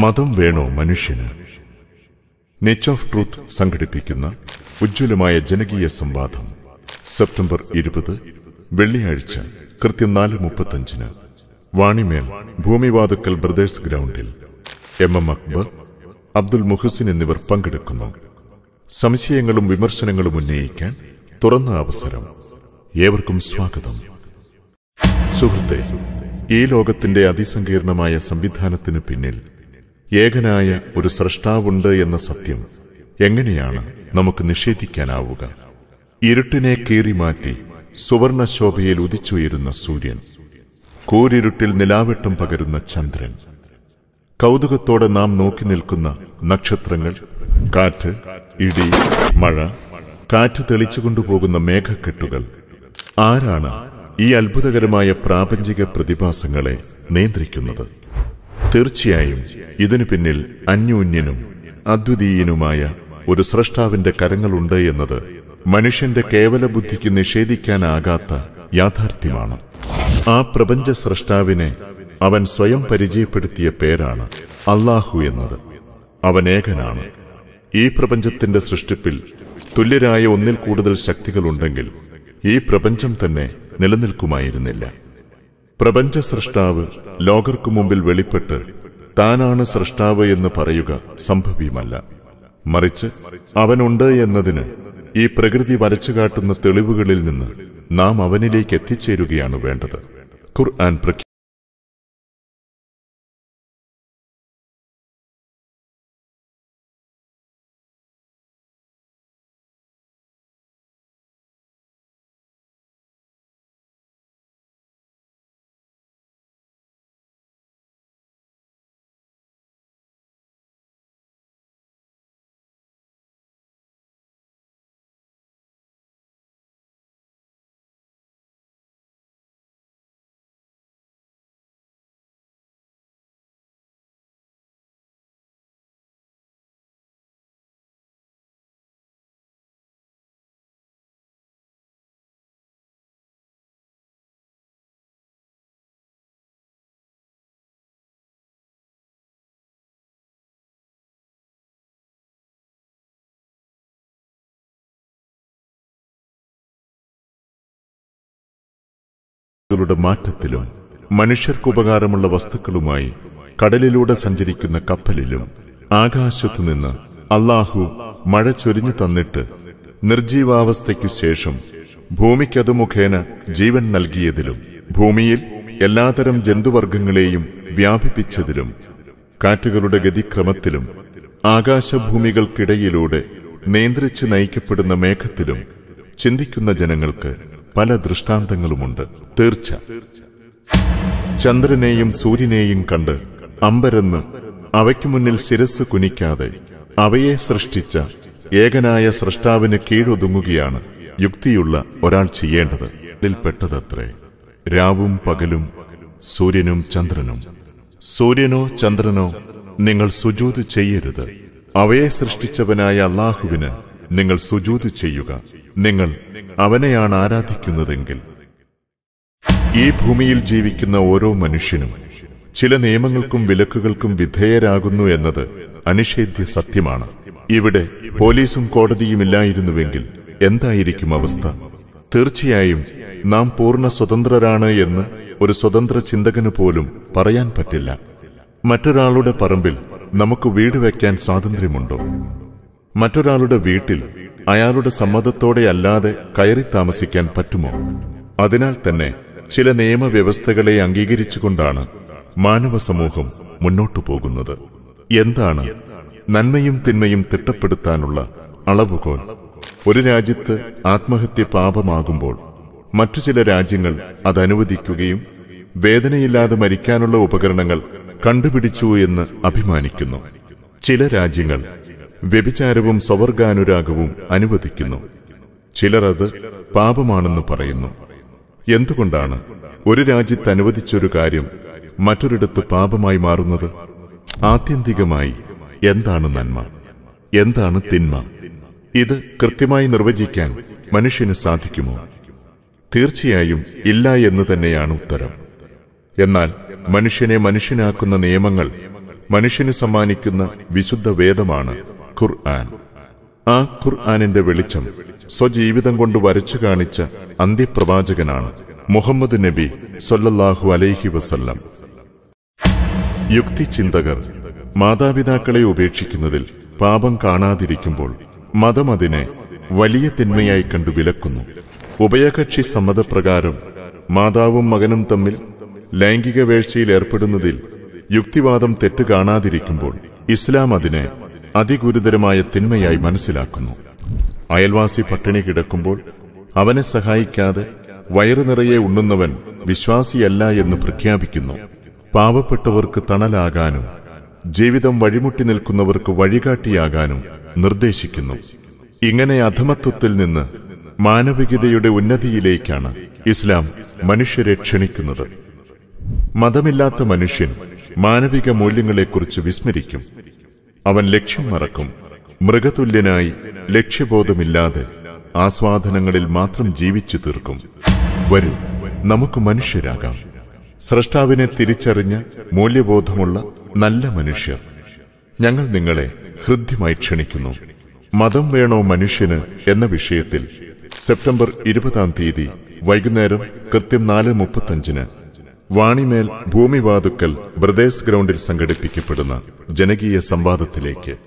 മതം വേണോ മനുഷ്യന് നെച്ച് ഓഫ് ട്രൂത്ത് സംഘടിപ്പിക്കുന്ന ഉജ്ജ്വലമായ ജനകീയ സംവാദം സെപ്റ്റംബർ ഇരുപത് വെള്ളിയാഴ്ച കൃത്യം നാല് മുപ്പത്തഞ്ചിന് വാണിമേൽ ഭൂമിവാതുക്കൽ ബ്രദേഴ്സ് ഗ്രൗണ്ടിൽ എം എം അക്ബർ അബ്ദുൽ മുഹസിൻ എന്നിവർ പങ്കെടുക്കുന്നു സംശയങ്ങളും വിമർശനങ്ങളും ഉന്നയിക്കാൻ തുറന്ന അവസരം ഏവർക്കും സ്വാഗതം സുഹൃത്തെ ഈ ലോകത്തിന്റെ അതിസങ്കീർണമായ സംവിധാനത്തിന് പിന്നിൽ ഏകനായ ഒരു സൃഷ്ടാവുണ്ട് എന്ന സത്യം എങ്ങനെയാണ് നമുക്ക് നിഷേധിക്കാനാവുക ഇരുട്ടിനെ കീറിമാറ്റി സുവർണശോഭയിൽ ഉദിച്ചുയരുന്ന സൂര്യൻ കൂരിരുട്ടിൽ നിലാവെട്ടം പകരുന്ന ചന്ദ്രൻ കൗതുകത്തോടെ നാം നോക്കി നിൽക്കുന്ന നക്ഷത്രങ്ങൾ കാറ്റ് ഇടി മഴ കാറ്റ് തെളിച്ചുകൊണ്ടുപോകുന്ന മേഘക്കെട്ടുകൾ ആരാണ് ഈ അത്ഭുതകരമായ പ്രാപഞ്ചിക പ്രതിഭാസങ്ങളെ നിയന്ത്രിക്കുന്നത് തീർച്ചയായും ഇതിനു പിന്നിൽ അന്യോന്യനും അദ്വിതീയനുമായ ഒരു സ്രഷ്ടാവിന്റെ കരങ്ങളുണ്ട് എന്നത് മനുഷ്യന്റെ കേവല ബുദ്ധിക്ക് നിഷേധിക്കാനാകാത്ത യാഥാർത്ഥ്യമാണ് ആ പ്രപഞ്ച സ്രഷ്ടാവിനെ അവൻ സ്വയം പരിചയപ്പെടുത്തിയ പേരാണ് അള്ളാഹു എന്നത് അവൻ ഏകനാണ് ഈ പ്രപഞ്ചത്തിന്റെ സൃഷ്ടിപ്പിൽ തുല്യരായ ഒന്നിൽ കൂടുതൽ ശക്തികളുണ്ടെങ്കിൽ ഈ പ്രപഞ്ചം തന്നെ നിലനിൽക്കുമായിരുന്നില്ല പ്രപഞ്ച സൃഷ്ടാവ് ലോകർക്കു മുമ്പിൽ വെളിപ്പെട്ട് താനാണ് സൃഷ്ടാവ് എന്ന് പറയുക സംഭവ്യമല്ല മറിച്ച് അവനുണ്ട് എന്നതിന് ഈ പ്രകൃതി വരച്ചു കാട്ടുന്ന തെളിവുകളിൽ നിന്ന് നാം അവനിലേക്ക് എത്തിച്ചേരുകയാണ് വേണ്ടത് ഖുർആൻ ങ്ങളുടെ മാറ്റത്തിലും മനുഷ്യർക്ക് ഉപകാരമുള്ള വസ്തുക്കളുമായി കടലിലൂടെ സഞ്ചരിക്കുന്ന കപ്പലിലും ആകാശത്തു നിന്ന് അള്ളാഹു മഴ ചൊരിഞ്ഞു തന്നിട്ട് നിർജീവാവസ്ഥയ്ക്കു ശേഷം ഭൂമിക്കതു മുഖേന ജീവൻ നൽകിയതിലും ഭൂമിയിൽ എല്ലാതരം ജന്തുവർഗങ്ങളെയും വ്യാപിപ്പിച്ചതിലും കാറ്റുകളുടെ ഗതിക്രമത്തിലും ആകാശഭൂമികൾക്കിടയിലൂടെ നിയന്ത്രിച്ച് നയിക്കപ്പെടുന്ന മേഘത്തിലും ചിന്തിക്കുന്ന ജനങ്ങൾക്ക് പല ദൃഷ്ടാന്തങ്ങളുമുണ്ട് തീർച്ച ചന്ദ്രനെയും സൂര്യനെയും കണ്ട് അമ്പരന്ന് അവയ്ക്കു മുന്നിൽ ശിരസ് കുനിക്കാതെ അവയെ സൃഷ്ടിച്ച ഏകനായ സൃഷ്ടാവിന് കീഴൊതുങ്ങുകയാണ് യുക്തിയുള്ള ഒരാൾ ചെയ്യേണ്ടത് ഇതിൽപ്പെട്ടതത്രേ രാവും പകലും സൂര്യനും ചന്ദ്രനും സൂര്യനോ ചന്ദ്രനോ നിങ്ങൾ സുജൂത് ചെയ്യരുത് അവയെ സൃഷ്ടിച്ചവനായ അള്ളാഹുവിന് നിങ്ങൾ സുജൂത് ചെയ്യുക നിങ്ങൾ അവനെയാണ് ആരാധിക്കുന്നതെങ്കിൽ ഈ ഭൂമിയിൽ ജീവിക്കുന്ന ഓരോ മനുഷ്യനും ചില നിയമങ്ങൾക്കും വിലക്കുകൾക്കും വിധേയരാകുന്നു എന്നത് അനിഷേധ്യ സത്യമാണ് ഇവിടെ പോലീസും കോടതിയും ഇല്ലായിരുന്നുവെങ്കിൽ എന്തായിരിക്കും അവസ്ഥ തീർച്ചയായും നാം പൂർണ്ണ സ്വതന്ത്രരാണ് എന്ന് ഒരു സ്വതന്ത്ര ചിന്തകന് പോലും പറയാൻ പറ്റില്ല മറ്റൊരാളുടെ പറമ്പിൽ നമുക്ക് വീട് വയ്ക്കാൻ സ്വാതന്ത്ര്യമുണ്ടോ മറ്റൊരാളുടെ വീട്ടിൽ അയാളുടെ സമ്മതത്തോടെ അല്ലാതെ കയറി താമസിക്കാൻ പറ്റുമോ അതിനാൽ തന്നെ ചില നിയമവ്യവസ്ഥകളെ അംഗീകരിച്ചുകൊണ്ടാണ് മാനവ സമൂഹം മുന്നോട്ടു പോകുന്നത് എന്താണ് നന്മയും തിന്മയും തിട്ടപ്പെടുത്താനുള്ള അളവുകോൽ ഒരു രാജ്യത്ത് ആത്മഹത്യ പാപമാകുമ്പോൾ മറ്റു ചില രാജ്യങ്ങൾ അതനുവദിക്കുകയും വേദനയില്ലാതെ മരിക്കാനുള്ള ഉപകരണങ്ങൾ കണ്ടുപിടിച്ചു എന്ന് അഭിമാനിക്കുന്നു ചില രാജ്യങ്ങൾ വ്യഭിചാരവും സ്വവർഗാനുരാഗവും അനുവദിക്കുന്നു ചിലർ അത് പാപമാണെന്ന് പറയുന്നു എന്തുകൊണ്ടാണ് ഒരു രാജ്യത്ത് അനുവദിച്ചൊരു കാര്യം മറ്റൊരിടത്ത് പാപമായി മാറുന്നത് ആത്യന്തികമായി എന്താണ് നന്മ എന്താണ് തിന്മ ഇത് കൃത്യമായി നിർവചിക്കാൻ മനുഷ്യന് സാധിക്കുമോ തീർച്ചയായും ഇല്ല എന്ന് തന്നെയാണ് ഉത്തരം എന്നാൽ മനുഷ്യനെ മനുഷ്യനാക്കുന്ന നിയമങ്ങൾ മനുഷ്യന് സമ്മാനിക്കുന്ന വിശുദ്ധ വേദമാണ് ഖുർആൻ ആ ഖുർആാനിന്റെ വെളിച്ചം സ്വജീവിതം കൊണ്ട് വരച്ചു കാണിച്ച അന്ത്യപ്രവാചകനാണ് മുഹമ്മദ് നബി സൊല്ലാഹു അലൈഹി വസല്ലം യുക്തിചിന്തകർ മാതാപിതാക്കളെ ഉപേക്ഷിക്കുന്നതിൽ പാപം കാണാതിരിക്കുമ്പോൾ മതം അതിനെ വലിയ തിന്മയായി കണ്ടു വിലക്കുന്നു ഉഭയകക്ഷി സമ്മതപ്രകാരം മാതാവും മകനും തമ്മിൽ ലൈംഗിക വേഴ്ചയിൽ ഏർപ്പെടുന്നതിൽ യുക്തിവാദം തെറ്റ് കാണാതിരിക്കുമ്പോൾ ഇസ്ലാം അതിനെ അതിഗുരുതരമായ തിന്മയായി മനസ്സിലാക്കുന്നു അയൽവാസി പട്ടിണി കിടക്കുമ്പോൾ അവനെ സഹായിക്കാതെ വയറു നിറയെ ഉണ്ണുന്നവൻ വിശ്വാസിയല്ല എന്ന് പ്രഖ്യാപിക്കുന്നു പാവപ്പെട്ടവർക്ക് തണലാകാനും ജീവിതം വഴിമുട്ടി നിൽക്കുന്നവർക്ക് വഴികാട്ടിയാകാനും നിർദ്ദേശിക്കുന്നു ഇങ്ങനെ അധമത്വത്തിൽ നിന്ന് മാനവികതയുടെ ഉന്നതിയിലേക്കാണ് ഇസ്ലാം മനുഷ്യരെ ക്ഷണിക്കുന്നത് മതമില്ലാത്ത മനുഷ്യൻ മാനവിക മൂല്യങ്ങളെക്കുറിച്ച് വിസ്മരിക്കും അവൻ ലക്ഷ്യം മറക്കും മൃഗതുല്യനായി ലക്ഷ്യബോധമില്ലാതെ ആസ്വാദനങ്ങളിൽ മാത്രം ജീവിച്ചു തീർക്കും വരൂ നമുക്ക് മനുഷ്യരാകാം സ്രഷ്ടാവിനെ തിരിച്ചറിഞ്ഞ മൂല്യബോധമുള്ള നല്ല മനുഷ്യർ ഞങ്ങൾ നിങ്ങളെ ഹൃദ്യമായി ക്ഷണിക്കുന്നു മതം വേണോ മനുഷ്യന് എന്ന വിഷയത്തിൽ സെപ്റ്റംബർ ഇരുപതാം തീയതി വൈകുന്നേരം കൃത്യം നാല് മുപ്പത്തഞ്ചിന് വാണിമേൽ ഭൂമിവാതുക്കൽ ബ്രദേഴ്സ് ഗ്രൗണ്ടിൽ സംഘടിപ്പിക്കപ്പെടുന്ന ജനകീയ സംവാദത്തിലേക്ക്